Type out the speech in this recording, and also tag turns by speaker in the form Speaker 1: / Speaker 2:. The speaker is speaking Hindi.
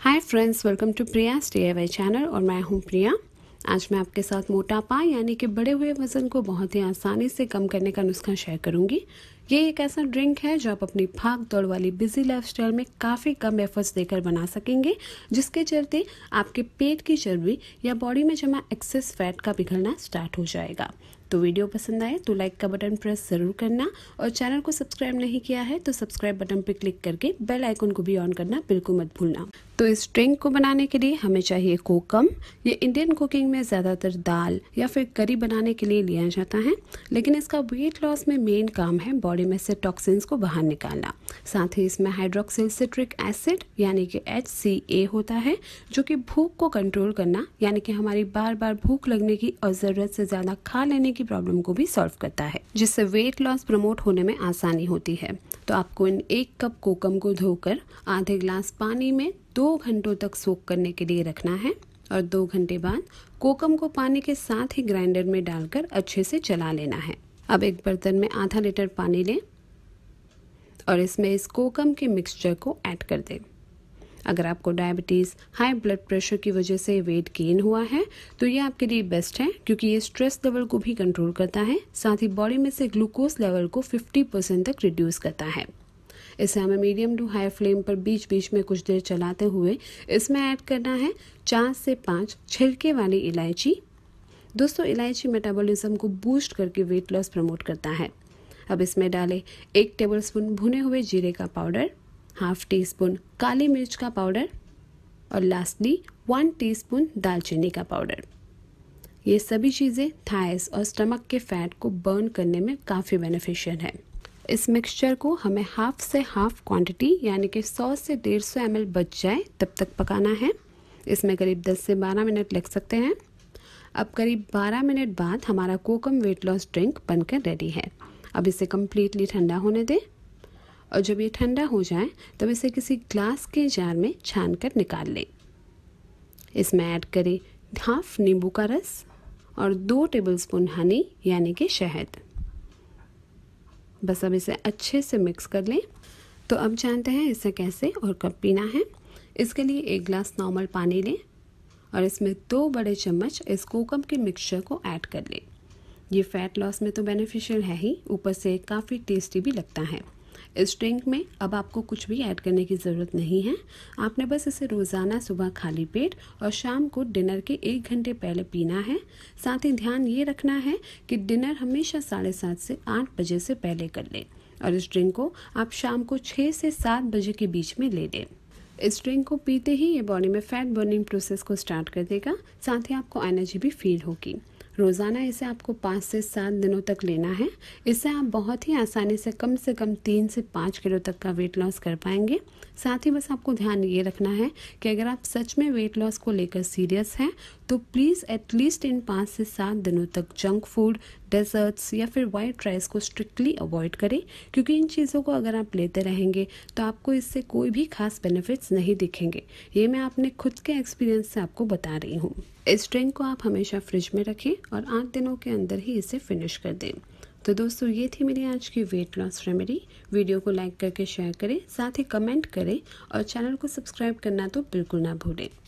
Speaker 1: hi friends welcome to Priya stay Y channel और मैं हूं प्रिया आज मैं आपके साथ मोटापा यानी कि बढ़े हुए वज़न को बहुत ही आसानी से कम करने का नुस्खा शेयर करूंगी ये एक ऐसा ड्रिंक है जो आप अपनी भाग दौड़ वाली बिजी लाइफस्टाइल में काफ़ी कम एफर्ट्स देकर बना सकेंगे जिसके चलते आपके पेट की चर्बी या बॉडी में जमा एक्सेस फैट का पिघलना स्टार्ट हो जाएगा तो वीडियो पसंद आए तो लाइक का बटन प्रेस ज़रूर करना और चैनल को सब्सक्राइब नहीं किया है तो सब्सक्राइब बटन पर क्लिक करके बेल आइकन को भी ऑन करना बिल्कुल मत भूलना तो इस ड्रिंक को बनाने के लिए हमें चाहिए कोकम ये इंडियन कुकिंग में ज़्यादातर दाल या फिर करी बनाने के लिए लिया जाता है लेकिन इसका वेट लॉस में मेन काम है बॉडी में से टॉक्सिन्स को बाहर निकालना साथ ही इसमें हाइड्रोक्सिल सिट्रिक एसिड यानी कि एच होता है जो कि भूख को कंट्रोल करना यानी कि हमारी बार बार भूख लगने की और ज़रूरत से ज़्यादा खा लेने की की प्रॉब्लम को भी सॉल्व करता है जिससे वेट लॉस प्रमोट होने में आसानी होती है तो आपको इन एक कप कोकम को धोकर आधे ग्लास पानी में दो घंटों तक सोख करने के लिए रखना है और दो घंटे बाद कोकम को पानी के साथ ही ग्राइंडर में डालकर अच्छे से चला लेना है अब एक बर्तन में आधा लीटर पानी लें और इसमें इस कोकम के मिक्सचर को ऐड कर दें अगर आपको डायबिटीज़ हाई ब्लड प्रेशर की वजह से वेट गेन हुआ है तो ये आपके लिए बेस्ट है क्योंकि ये स्ट्रेस लेवल को भी कंट्रोल करता है साथ ही बॉडी में से ग्लूकोज लेवल को 50 परसेंट तक रिड्यूस करता है इसे हमें मीडियम टू हाई फ्लेम पर बीच बीच में कुछ देर चलाते हुए इसमें ऐड करना है चार से पाँच छिलके वाली इलायची दोस्तों इलायची मेटाबॉलिज्म को बूस्ट करके वेट लॉस प्रमोट करता है अब इसमें डालें एक टेबलस्पून भुने हुए जीरे का पाउडर हाफ टी स्पून काली मिर्च का पाउडर और लास्टली वन टीस्पून दालचीनी का पाउडर ये सभी चीज़ें थाइस और स्टमक के फैट को बर्न करने में काफ़ी बेनिफिशियल है इस मिक्सचर को हमें हाफ से हाफ क्वांटिटी यानी कि 100 से 150 सौ बच जाए तब तक पकाना है इसमें करीब 10 से 12 मिनट लग सकते हैं अब करीब 12 मिनट बाद हमारा कोकम वेट लॉस ड्रिंक बनकर रेडी है अब इसे कम्प्लीटली ठंडा होने दें और जब ये ठंडा हो जाए तब इसे किसी ग्लास के जार में छान कर निकाल लें इसमें ऐड करें हाफ नींबू का रस और दो टेबलस्पून हनी यानी कि शहद बस अब इसे अच्छे से मिक्स कर लें तो अब जानते हैं इसे कैसे और कब पीना है इसके लिए एक ग्लास नॉर्मल पानी लें और इसमें दो बड़े चम्मच इस कोकम के मिक्सचर को ऐड कर लें ये फैट लॉस में तो बेनिफिशियल है ही ऊपर से काफ़ी टेस्टी भी लगता है इस ड्रिंक में अब आपको कुछ भी ऐड करने की ज़रूरत नहीं है आपने बस इसे रोज़ाना सुबह खाली पेट और शाम को डिनर के एक घंटे पहले पीना है साथ ही ध्यान ये रखना है कि डिनर हमेशा साढ़े सात से आठ बजे से पहले कर लें और इस ड्रिंक को आप शाम को छः से सात बजे के बीच में ले लें इस ड्रिंक को पीते ही ये बॉडी में फैट बर्निंग प्रोसेस को स्टार्ट कर देगा साथ ही आपको एनर्जी भी फील होगी रोज़ाना इसे आपको पाँच से सात दिनों तक लेना है इससे आप बहुत ही आसानी से कम से कम तीन से पाँच किलो तक का वेट लॉस कर पाएंगे साथ ही बस आपको ध्यान ये रखना है कि अगर आप सच में वेट लॉस को लेकर सीरियस हैं तो प्लीज़ एटलीस्ट इन पाँच से सात दिनों तक जंक फूड डेजर्ट्स या फिर वाइट राइस को स्ट्रिक्टली अवॉइड करें क्योंकि इन चीज़ों को अगर आप लेते रहेंगे तो आपको इससे कोई भी खास बेनिफिट्स नहीं दिखेंगे ये मैं अपने खुद के एक्सपीरियंस से आपको बता रही हूँ इस ड्रिंक को आप हमेशा फ्रिज में रखें और आठ दिनों के अंदर ही इसे फिनिश कर दें तो दोस्तों ये थी मेरी आज की वेट लॉस रेमेडी वीडियो को लाइक करके शेयर करें साथ ही कमेंट करें और चैनल को सब्सक्राइब करना तो बिल्कुल ना भूलें